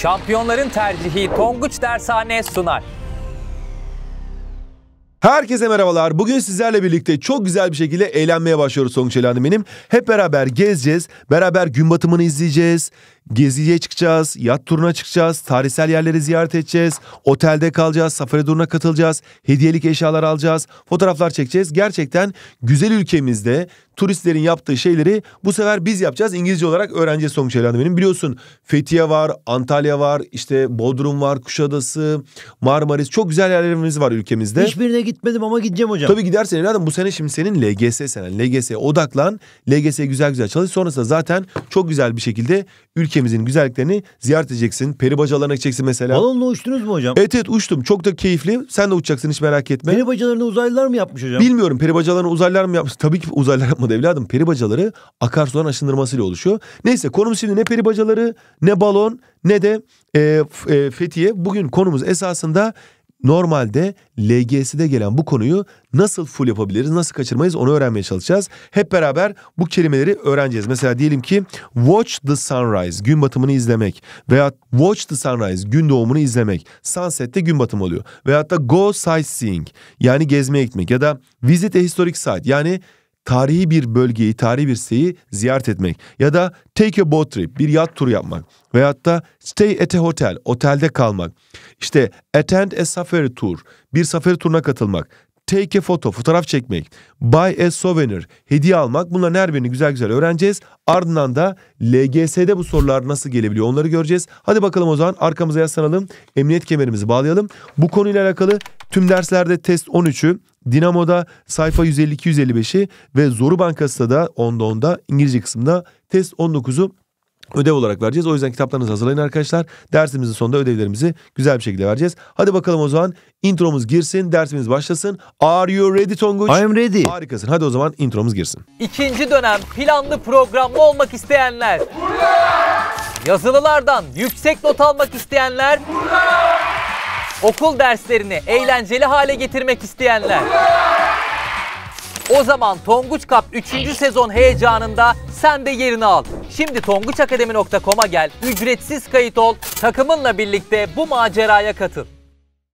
Şampiyonların tercihi Tonguç Dershane sunar. Herkese merhabalar. Bugün sizlerle birlikte çok güzel bir şekilde eğlenmeye başlıyoruz Tonguç Elan'ım benim. Hep beraber gezeceğiz, beraber gün batımını izleyeceğiz. Geziye çıkacağız, yat turuna çıkacağız, tarihsel yerleri ziyaret edeceğiz, otelde kalacağız, safari turuna katılacağız, hediyelik eşyalar alacağız, fotoğraflar çekeceğiz. Gerçekten güzel ülkemizde turistlerin yaptığı şeyleri bu sefer biz yapacağız. İngilizce olarak öğrenci sonuç herhalde benim. Biliyorsun Fethiye var, Antalya var, işte Bodrum var, Kuşadası, Marmaris. Çok güzel yerlerimiz var ülkemizde. Hiçbirine gitmedim ama gideceğim hocam. Tabii gidersin evladım. Bu sene şimdi senin LGS senen. LGS odaklan. LGS güzel güzel çalış. Sonrasında zaten çok güzel bir şekilde ülkemizin güzelliklerini ziyaret edeceksin. Peri bacalarına gideceksin mesela. Balonla uçtunuz mu hocam? Evet evet uçtum. Çok da keyifli. Sen de uçacaksın hiç merak etme. Peri bacalarını uzaylılar mı yapmış hocam? Bilmiyorum. Peri bacalarını uzaylılar mı yapmış? Tabii ki uzaylılar yapmadı evladım. Peri bacaları akarsudan aşındırmasıyla oluşuyor. Neyse konumuz şimdi ne peri bacaları ne balon ne de e, e, Fethiye. Bugün konumuz esasında normalde LGS'de gelen bu konuyu nasıl full yapabiliriz, nasıl kaçırmayız onu öğrenmeye çalışacağız. Hep beraber bu kelimeleri öğreneceğiz. Mesela diyelim ki watch the sunrise, gün batımını izlemek veya watch the sunrise, gün doğumunu izlemek. Sunset'te gün batımı oluyor. Veyahut da go sightseeing yani gezmeye gitmek ya da visit a historic site yani tarihi bir bölgeyi, tarihi bir şeyi ziyaret etmek ya da take a boat trip, bir yat turu yapmak veyahut da stay at a hotel, otelde kalmak. İşte attend a safari tour, bir safari turuna katılmak, take a photo, fotoğraf çekmek, buy a souvenir, hediye almak. Bunların her birini güzel güzel öğreneceğiz. Ardından da LGS'de bu sorular nasıl gelebiliyor onları göreceğiz. Hadi bakalım o zaman arkamıza yaslanalım. Emniyet kemerimizi bağlayalım. Bu konuyla alakalı tüm derslerde test 13'ü Dinamo'da sayfa 152-155'i ve Zoru Bankası'da da onda onda İngilizce kısmında test 19'u ödev olarak vereceğiz. O yüzden kitaplarınızı hazırlayın arkadaşlar. Dersimizin sonunda ödevlerimizi güzel bir şekilde vereceğiz. Hadi bakalım o zaman intromuz girsin, dersimiz başlasın. Are you ready Tonguç? I am ready. Harikasın. Hadi o zaman intromuz girsin. İkinci dönem planlı programlı olmak isteyenler. Burada! Yazılılardan yüksek not almak isteyenler. Burada! Okul derslerini eğlenceli hale getirmek isteyenler. O zaman Tonguç Kap 3. sezon heyecanında sen de yerini al. Şimdi tonguçakademi.com'a gel, ücretsiz kayıt ol, takımınla birlikte bu maceraya katıl.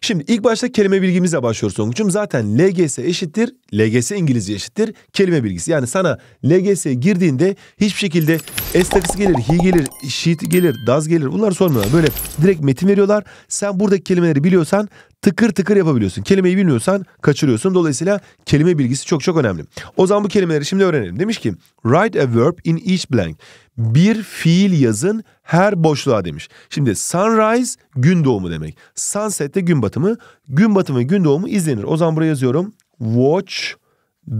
Şimdi ilk başta kelime bilgimizle başlıyoruz Tonguç'um. Zaten LGS eşittir, LGS İngilizce eşittir, kelime bilgisi. Yani sana LGS girdiğinde hiçbir şekilde Estafisi gelir, hi gelir, şiit gelir, daz gelir. Bunları sormuyorlar. Böyle direkt metin veriyorlar. Sen buradaki kelimeleri biliyorsan tıkır tıkır yapabiliyorsun. Kelimeyi bilmiyorsan kaçırıyorsun. Dolayısıyla kelime bilgisi çok çok önemli. O zaman bu kelimeleri şimdi öğrenelim. Demiş ki write a verb in each blank. Bir fiil yazın her boşluğa demiş. Şimdi sunrise gün doğumu demek. Sunset de gün batımı. Gün batımı gün doğumu izlenir. O zaman buraya yazıyorum. Watch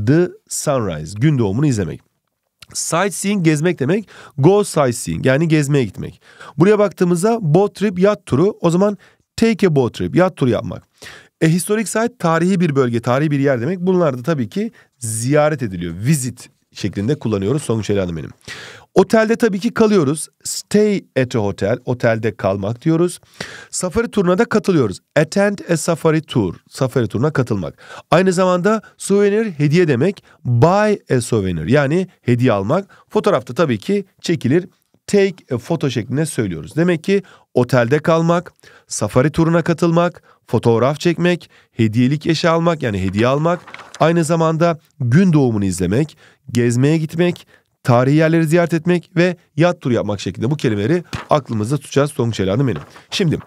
the sunrise. Gün doğumunu izlemek. Sightseeing gezmek demek go sightseeing yani gezmeye gitmek. Buraya baktığımızda boat trip yat turu o zaman take a boat trip yat turu yapmak. E, historic site tarihi bir bölge, tarihi bir yer demek. Bunlar da tabii ki ziyaret ediliyor. Visit şeklinde kullanıyoruz. Sonuç herhalde benim. Otelde tabii ki kalıyoruz. Stay at a hotel, otelde kalmak diyoruz. Safari turuna da katılıyoruz. Attend a safari tour, safari turuna katılmak. Aynı zamanda souvenir hediye demek. Buy a souvenir yani hediye almak. Fotoğrafta tabii ki çekilir. Take a photo şeklinde söylüyoruz. Demek ki otelde kalmak, safari turuna katılmak, fotoğraf çekmek, hediyelik eşya almak yani hediye almak, aynı zamanda gün doğumunu izlemek, gezmeye gitmek, tarihi yerleri ziyaret etmek ve yat turu yapmak şeklinde bu kelimeleri aklımızda tutacağız Tonguç Elan'ın benim. Şimdi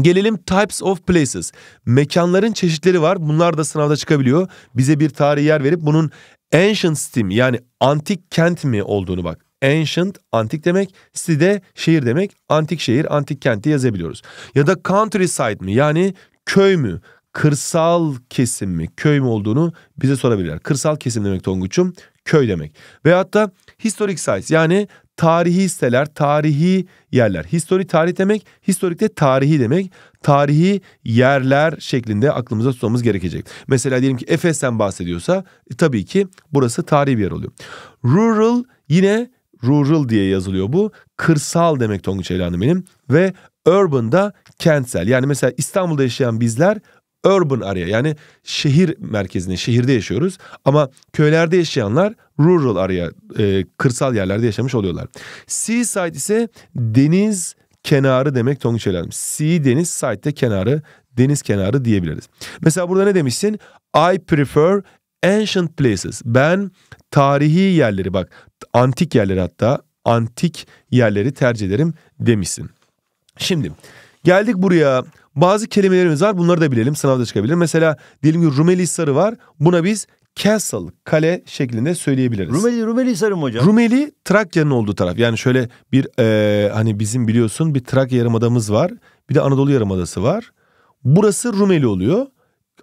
Gelelim types of places. Mekanların çeşitleri var. Bunlar da sınavda çıkabiliyor. Bize bir tarihi yer verip bunun ancient city yani antik kent mi olduğunu bak. Ancient antik demek, city de şehir demek. Antik şehir, antik kenti yazabiliyoruz. Ya da countryside mi yani köy mü? kırsal kesim mi köy mü olduğunu bize sorabilirler. Kırsal kesim demek Tonguç'um köy demek. Veyahut da historic sites yani tarihi siteler, tarihi yerler. Histori tarih demek, historic de tarihi demek. Tarihi yerler şeklinde aklımıza tutmamız gerekecek. Mesela diyelim ki Efes'ten bahsediyorsa e, tabii ki burası tarihi bir yer oluyor. Rural yine rural diye yazılıyor bu. Kırsal demek Tonguç Ceylan'ım benim. Ve urban da kentsel. Yani mesela İstanbul'da yaşayan bizler urban area yani şehir merkezinde şehirde yaşıyoruz ama köylerde yaşayanlar rural area e, kırsal yerlerde yaşamış oluyorlar. Seaside ise deniz kenarı demek Tonguçe'yle. Sea deniz side de kenarı deniz kenarı diyebiliriz. Mesela burada ne demişsin? I prefer ancient places. Ben tarihi yerleri bak antik yerleri hatta antik yerleri tercih ederim demişsin. Şimdi geldik buraya bazı kelimelerimiz var bunları da bilelim sınavda çıkabilir. Mesela diyelim ki Rumeli Sarı var buna biz castle kale şeklinde söyleyebiliriz. Rumeli Rumeli Sarı mı hocam? Rumeli Trakya'nın olduğu taraf. Yani şöyle bir e, hani bizim biliyorsun bir Trakya yarımadamız var. Bir de Anadolu yarımadası var. Burası Rumeli oluyor.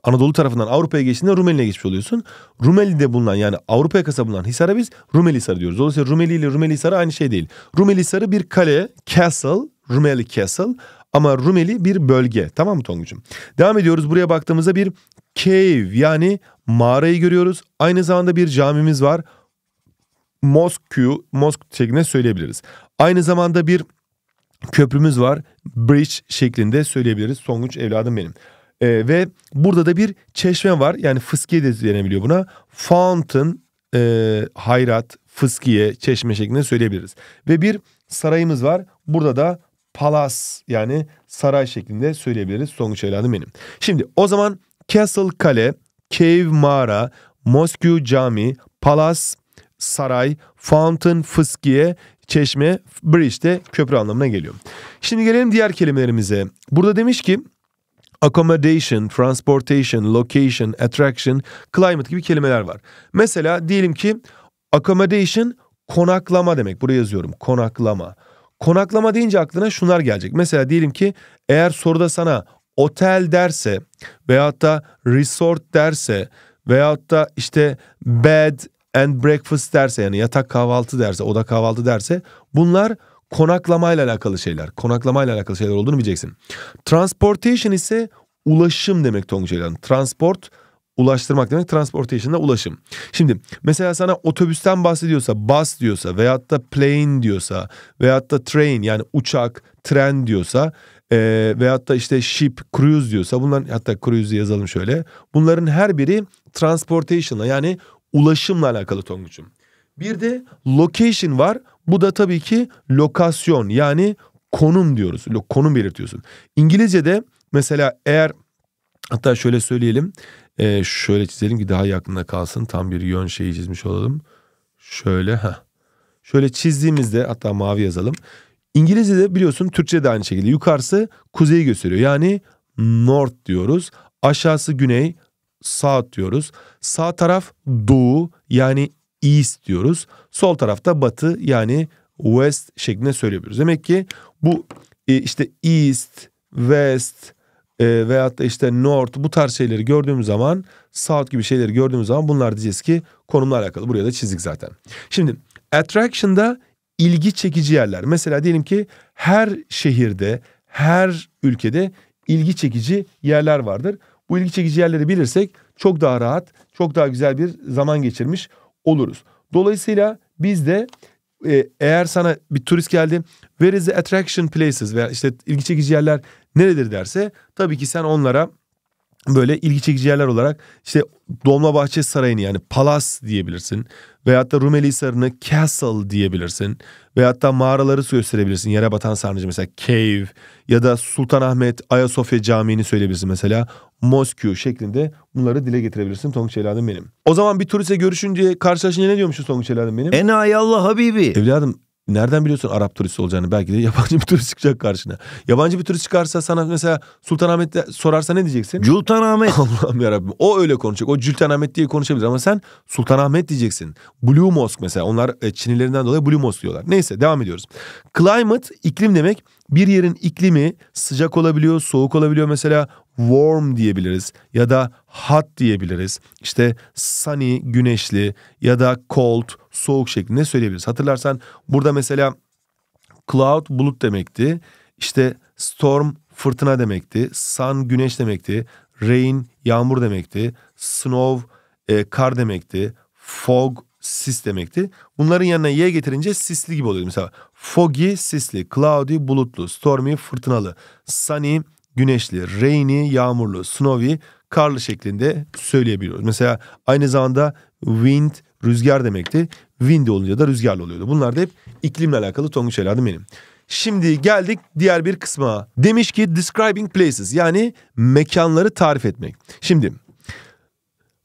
Anadolu tarafından Avrupa'ya geçtiğinde Rumeli'ne geçmiş oluyorsun. Rumeli'de bulunan yani Avrupa yakasında bulunan Hisar'a biz Rumeli Sarı diyoruz. Dolayısıyla Rumeli ile Rumeli Sarı aynı şey değil. Rumeli Sarı bir kale, castle, Rumeli Castle. Ama Rumeli bir bölge. Tamam mı Tonguç'um? Devam ediyoruz. Buraya baktığımızda bir cave yani mağarayı görüyoruz. Aynı zamanda bir camimiz var. Moskyu, Mosk şeklinde söyleyebiliriz. Aynı zamanda bir köprümüz var. Bridge şeklinde söyleyebiliriz. Tonguç evladım benim. Ee, ve burada da bir çeşme var. Yani fıskiye de denebiliyor buna. Fountain, e, hayrat, fıskiye, çeşme şeklinde söyleyebiliriz. Ve bir sarayımız var. Burada da palas yani saray şeklinde söyleyebiliriz Songuç evladım benim. Şimdi o zaman castle kale, cave mağara, Moskü cami, palas, saray, fountain, fıskiye, çeşme, bridge de köprü anlamına geliyor. Şimdi gelelim diğer kelimelerimize. Burada demiş ki accommodation, transportation, location, attraction, climate gibi kelimeler var. Mesela diyelim ki accommodation konaklama demek. Buraya yazıyorum konaklama. Konaklama deyince aklına şunlar gelecek. Mesela diyelim ki eğer soruda sana otel derse veyahut da resort derse veyahut da işte bed and breakfast derse yani yatak kahvaltı derse oda kahvaltı derse bunlar konaklamayla alakalı şeyler. Konaklamayla alakalı şeyler olduğunu bileceksin. Transportation ise ulaşım demek Tonguç Transport ulaştırmak demek transportation'da ulaşım. Şimdi mesela sana otobüsten bahsediyorsa bus diyorsa veyahut da plane diyorsa veyahut da train yani uçak, tren diyorsa e, veyahut da işte ship, cruise diyorsa bunların hatta cruise yazalım şöyle. Bunların her biri transportation'la yani ulaşımla alakalı Tonguç'um. Bir de location var. Bu da tabii ki lokasyon yani konum diyoruz. Konum belirtiyorsun. İngilizce'de mesela eğer hatta şöyle söyleyelim. E, şöyle çizelim ki daha yakında kalsın. Tam bir yön şeyi çizmiş olalım. Şöyle ha. Şöyle çizdiğimizde hatta mavi yazalım. İngilizce'de biliyorsun Türkçe de aynı şekilde. Yukarısı kuzeyi gösteriyor. Yani north diyoruz. Aşağısı güney, south diyoruz. Sağ taraf doğu yani east diyoruz. Sol tarafta batı yani west şeklinde söyleyebiliriz. Demek ki bu e, işte east, west, e, veyahut da işte North bu tarz şeyleri gördüğümüz zaman South gibi şeyleri gördüğümüz zaman bunlar diyeceğiz ki konumla alakalı. Buraya da çizdik zaten. Şimdi attraction'da ilgi çekici yerler. Mesela diyelim ki her şehirde, her ülkede ilgi çekici yerler vardır. Bu ilgi çekici yerleri bilirsek çok daha rahat, çok daha güzel bir zaman geçirmiş oluruz. Dolayısıyla biz de e, eğer sana bir turist geldi, where is the attraction places veya işte ilgi çekici yerler neredir derse tabii ki sen onlara böyle ilgi çekici yerler olarak işte Dolmabahçe Sarayı'nı yani Palas diyebilirsin. Veyahut da Rumeli Hisarı'nı Castle diyebilirsin. Veyahut da mağaraları gösterebilirsin. Yere batan sarnıcı mesela Cave ya da Sultanahmet Ayasofya Camii'ni söyleyebilirsin mesela. Moskü şeklinde bunları dile getirebilirsin Tonguç evladım benim. O zaman bir turiste görüşünce karşılaşınca ne diyormuşuz Tonguç evladım benim? Enayi Allah Habibi. Evladım Nereden biliyorsun Arap turisti olacağını? Belki de yabancı bir turist çıkacak karşına. Yabancı bir turist çıkarsa sana mesela Sultanahmet'te sorarsa ne diyeceksin? Sultanahmet. Allah'ım yarabbim. O öyle konuşacak. O Cültanahmet diye konuşabilir ama sen Sultanahmet diyeceksin. Blue Mosque mesela. Onlar e, Çinilerinden dolayı Blue Mosque diyorlar. Neyse devam ediyoruz. Climate iklim demek bir yerin iklimi sıcak olabiliyor, soğuk olabiliyor mesela warm diyebiliriz ya da hot diyebiliriz. İşte sunny güneşli ya da cold soğuk şeklinde söyleyebiliriz. Hatırlarsan burada mesela cloud bulut demekti. İşte storm fırtına demekti. Sun güneş demekti. Rain yağmur demekti. Snow e, kar demekti. Fog sis demekti. Bunların yanına y getirince sisli gibi oluyor. Mesela foggy sisli, cloudy bulutlu, stormy fırtınalı, sunny güneşli, rainy, yağmurlu, snowy, karlı şeklinde söyleyebiliyoruz. Mesela aynı zamanda wind rüzgar demekti. Wind olunca da rüzgarlı oluyordu. Bunlar da hep iklimle alakalı tonguç eladım benim. Şimdi geldik diğer bir kısma. Demiş ki describing places yani mekanları tarif etmek. Şimdi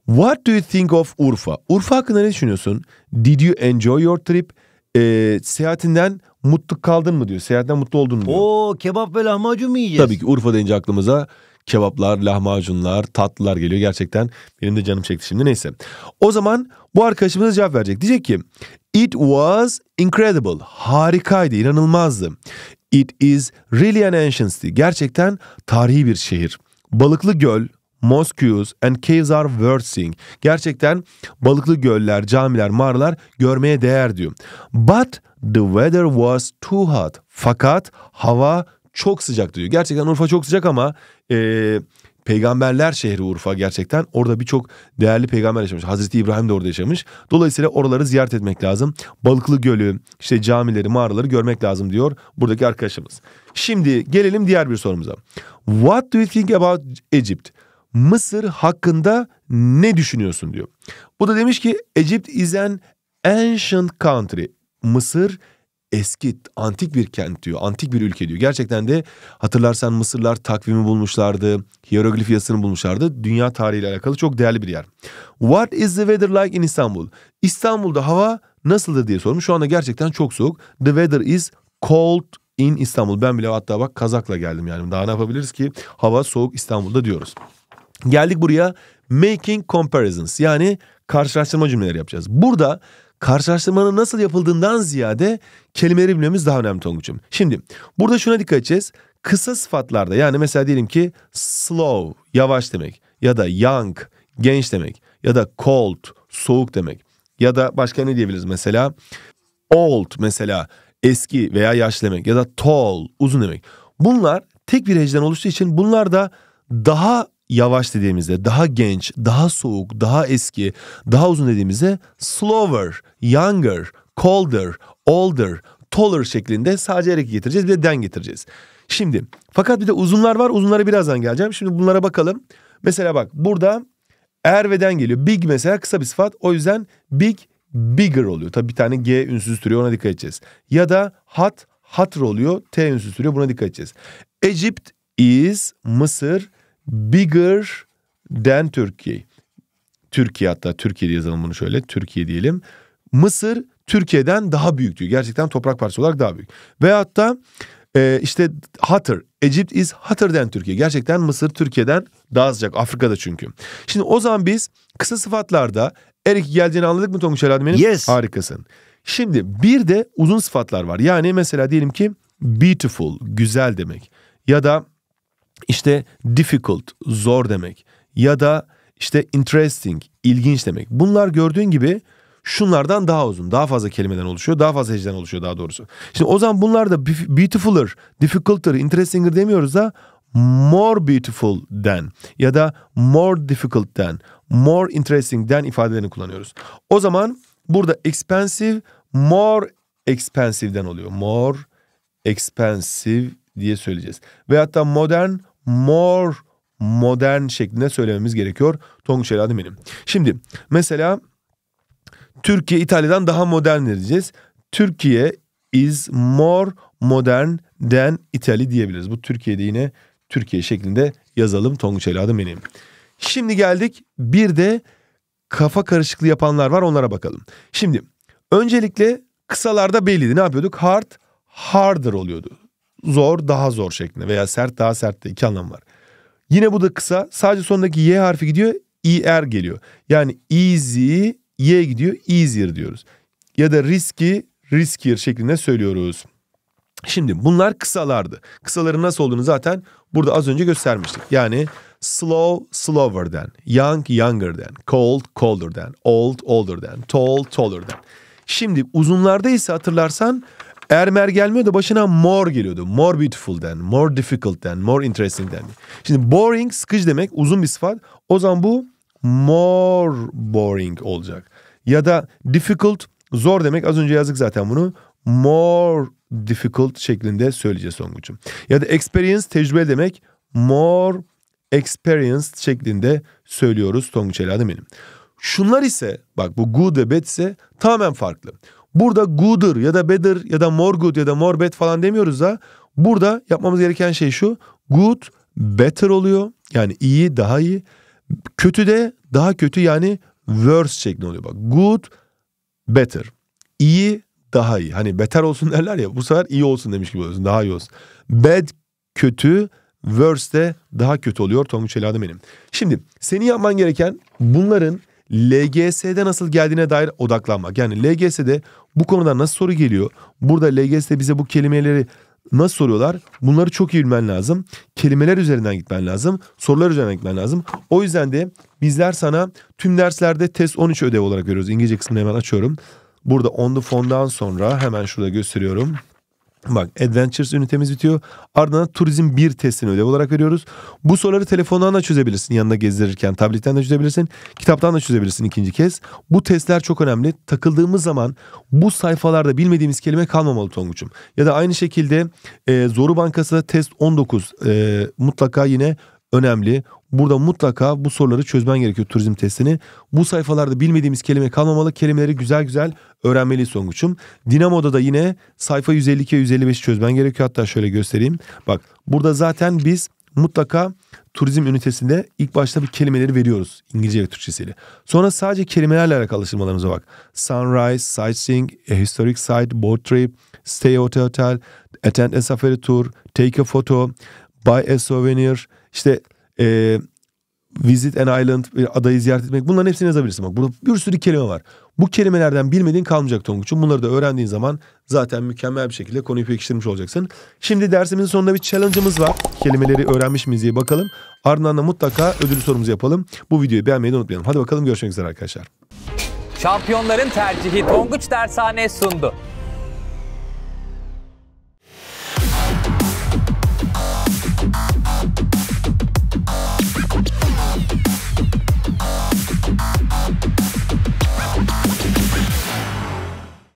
What do you think of Urfa? Urfa hakkında ne düşünüyorsun? Did you enjoy your trip? e, seyahatinden mutlu kaldın mı diyor. Seyahatten mutlu oldun mu diyor. Oo kebap ve lahmacun mu yiyeceğiz? Tabii ki Urfa deyince aklımıza kebaplar, lahmacunlar, tatlılar geliyor. Gerçekten benim de canım çekti şimdi neyse. O zaman bu arkadaşımız cevap verecek. Diyecek ki It was incredible. Harikaydı, inanılmazdı. It is really an ancient city. Gerçekten tarihi bir şehir. Balıklı Göl, mosques and caves are worth seeing. Gerçekten balıklı göller, camiler, mağaralar görmeye değer diyor. But the weather was too hot. Fakat hava çok sıcak diyor. Gerçekten Urfa çok sıcak ama e, peygamberler şehri Urfa gerçekten. Orada birçok değerli peygamber yaşamış. Hazreti İbrahim de orada yaşamış. Dolayısıyla oraları ziyaret etmek lazım. Balıklı Gölü, işte camileri, mağaraları görmek lazım diyor buradaki arkadaşımız. Şimdi gelelim diğer bir sorumuza. What do you think about Egypt? Mısır hakkında ne düşünüyorsun diyor. Bu da demiş ki Egypt is an ancient country. Mısır eski antik bir kent diyor. Antik bir ülke diyor. Gerçekten de hatırlarsan Mısırlar takvimi bulmuşlardı. Hieroglif yazısını bulmuşlardı. Dünya tarihiyle alakalı çok değerli bir yer. What is the weather like in İstanbul? İstanbul'da hava nasıldır diye sormuş. Şu anda gerçekten çok soğuk. The weather is cold in İstanbul. Ben bile hatta bak kazakla geldim yani. Daha ne yapabiliriz ki? Hava soğuk İstanbul'da diyoruz. Geldik buraya making comparisons yani karşılaştırma cümleleri yapacağız. Burada karşılaştırmanın nasıl yapıldığından ziyade kelimeleri bilmemiz daha önemli Tonguç'um. Şimdi burada şuna dikkat edeceğiz. Kısa sıfatlarda yani mesela diyelim ki slow yavaş demek ya da young genç demek ya da cold soğuk demek ya da başka ne diyebiliriz mesela old mesela eski veya yaşlı demek ya da tall uzun demek. Bunlar tek bir heceden oluştuğu için bunlar da daha yavaş dediğimizde, daha genç, daha soğuk, daha eski, daha uzun dediğimizde slower, younger, colder, older, taller şeklinde sadece erek getireceğiz bir de den getireceğiz. Şimdi fakat bir de uzunlar var uzunlara birazdan geleceğim. Şimdi bunlara bakalım. Mesela bak burada er ve den geliyor. Big mesela kısa bir sıfat o yüzden big bigger oluyor. Tabi bir tane G ünsüz türüyor ona dikkat edeceğiz. Ya da hot hatır oluyor. T ünsüz türüyor buna dikkat edeceğiz. Egypt is Mısır bigger than Türkiye. Türkiye hatta Türkiye diye yazalım bunu şöyle. Türkiye diyelim. Mısır Türkiye'den daha büyük diyor. Gerçekten toprak parçası olarak daha büyük. Ve hatta e, işte Hatır. Egypt is hotter than Türkiye. Gerçekten Mısır Türkiye'den daha sıcak. Afrika'da çünkü. Şimdi o zaman biz kısa sıfatlarda Erik geldiğini anladık mı Tonguç Helal Yes. Harikasın. Şimdi bir de uzun sıfatlar var. Yani mesela diyelim ki beautiful, güzel demek. Ya da işte difficult zor demek ya da işte interesting ilginç demek. Bunlar gördüğün gibi şunlardan daha uzun, daha fazla kelimeden oluşuyor, daha fazla heceden oluşuyor daha doğrusu. Şimdi o zaman bunlar da beautifuler, difficulter, interestinger demiyoruz da more beautiful than ya da more difficult than, more interesting than ifadelerini kullanıyoruz. O zaman burada expensive, more expensive'den oluyor. More expensive diye söyleyeceğiz. Ve hatta modern, more modern şeklinde söylememiz gerekiyor. Tonguç Eladi benim. Şimdi mesela Türkiye İtalya'dan daha modern diyeceğiz. Türkiye is more modern than Italy diyebiliriz. Bu Türkiye'de yine Türkiye şeklinde yazalım Tonguç Eladi benim. Şimdi geldik bir de kafa karışıklığı yapanlar var onlara bakalım. Şimdi öncelikle kısalarda belliydi ne yapıyorduk? Hard harder oluyordu zor daha zor şeklinde veya sert daha sert de iki anlam var. Yine bu da kısa. Sadece sondaki y harfi gidiyor. IR geliyor. Yani easy y gidiyor easier diyoruz. Ya da risky riskier şeklinde söylüyoruz. Şimdi bunlar kısalardı. Kısaların nasıl olduğunu zaten burada az önce göstermiştik. Yani slow slower slower'den, young younger younger'den, cold colder colder'den, old older older'den, tall taller taller'den. Şimdi uzunlarda ise hatırlarsan eğer mer gelmiyordu başına more geliyordu. More beautiful den, more difficult den, more interesting den. Şimdi boring sıkıcı demek uzun bir sıfat. O zaman bu more boring olacak. Ya da difficult zor demek az önce yazdık zaten bunu. More difficult şeklinde söyleyeceğiz Songuç'um. Ya da experience tecrübe demek more experienced şeklinde söylüyoruz Songuç Eladım benim. Şunlar ise bak bu good ve bad ise tamamen farklı. Burada gooder ya da better ya da more good ya da more bad falan demiyoruz da burada yapmamız gereken şey şu. Good better oluyor. Yani iyi daha iyi. Kötü de daha kötü yani worse şeklinde oluyor. Bak good better. İyi daha iyi. Hani better olsun derler ya bu sefer iyi olsun demiş gibi olsun daha iyi olsun. Bad kötü worse de daha kötü oluyor Tonguç Eladım benim. Şimdi senin yapman gereken bunların LGS'de nasıl geldiğine dair odaklanmak. Yani LGS'de bu konuda nasıl soru geliyor? Burada LGS'de bize bu kelimeleri nasıl soruyorlar? Bunları çok iyi bilmen lazım. Kelimeler üzerinden gitmen lazım. Sorular üzerinden gitmen lazım. O yüzden de bizler sana tüm derslerde test 13 ödev olarak veriyoruz. İngilizce kısmını hemen açıyorum. Burada on the phone'dan sonra hemen şurada gösteriyorum. Bak Adventures ünitemiz bitiyor. Ardından Turizm 1 testini ödev olarak veriyoruz. Bu soruları telefondan da çözebilirsin yanında gezdirirken. Tabletten de çözebilirsin. Kitaptan da çözebilirsin ikinci kez. Bu testler çok önemli. Takıldığımız zaman bu sayfalarda bilmediğimiz kelime kalmamalı Tonguç'um. Ya da aynı şekilde e, Zoru Bankası'da test 19 e, mutlaka yine önemli. Burada mutlaka bu soruları çözmen gerekiyor turizm testini. Bu sayfalarda bilmediğimiz kelime kalmamalı. Kelimeleri güzel güzel öğrenmeliyiz Songuç'um. Dinamo'da da yine sayfa 152 155 çözmen gerekiyor. Hatta şöyle göstereyim. Bak burada zaten biz mutlaka turizm ünitesinde ilk başta bir kelimeleri veriyoruz İngilizce ve Türkçesiyle. Sonra sadece kelimelerle alakalı alıştırmalarımıza bak. Sunrise, sightseeing, a historic site, boat trip, stay at hotel, attend a safari tour, take a photo, buy a souvenir, işte e, visit an island, e, adayı ziyaret etmek bunların hepsini yazabilirsin. Bak burada bir sürü kelime var. Bu kelimelerden bilmediğin kalmayacak Tonguç'un. Bunları da öğrendiğin zaman zaten mükemmel bir şekilde konuyu pekiştirmiş olacaksın. Şimdi dersimizin sonunda bir challenge'ımız var. Kelimeleri öğrenmiş miyiz diye bakalım. Ardından da mutlaka ödül sorumuzu yapalım. Bu videoyu beğenmeyi unutmayalım. Hadi bakalım görüşmek üzere arkadaşlar. Şampiyonların tercihi Tonguç Dershane sundu.